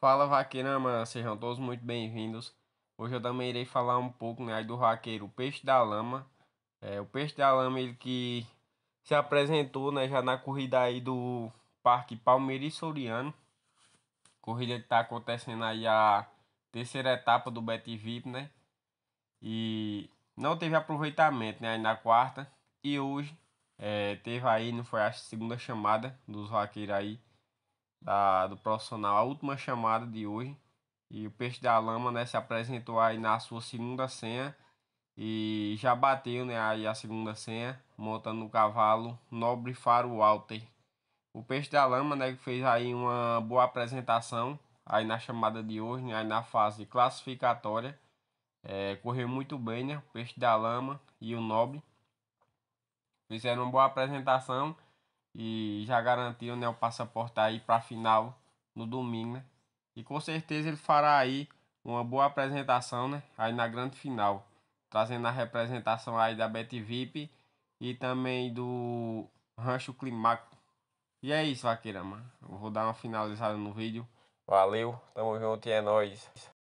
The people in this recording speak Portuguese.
Fala vaqueira, mano, sejam todos muito bem-vindos. Hoje eu também irei falar um pouco né, do vaqueiro o Peixe da Lama. É, o Peixe da Lama ele que se apresentou né, já na corrida aí do Parque Palmeiras Soriano. Corrida que está acontecendo aí a terceira etapa do Bet VIP, né? E não teve aproveitamento né, aí na quarta. E hoje é, teve aí, não foi a segunda chamada dos vaqueiros aí da, do profissional, a última chamada de hoje. E o Peixe da Lama né, se apresentou aí na sua segunda senha e já bateu né, aí a segunda senha, montando o cavalo Nobre Faro Walter. O Peixe da Lama né, fez aí uma boa apresentação aí na chamada de hoje, né, aí na fase classificatória. É, correu muito bem, né? O Peixe da Lama e o Nobre. Fizeram uma boa apresentação e já garantiu né, o passaporte aí para a final no domingo, né? E com certeza ele fará aí uma boa apresentação, né? Aí na grande final, trazendo a representação aí da Bet VIP e também do Rancho Climaco. E é isso, vaqueira, mano. Vou dar uma finalizada no vídeo. Valeu, tamo junto e é nóis.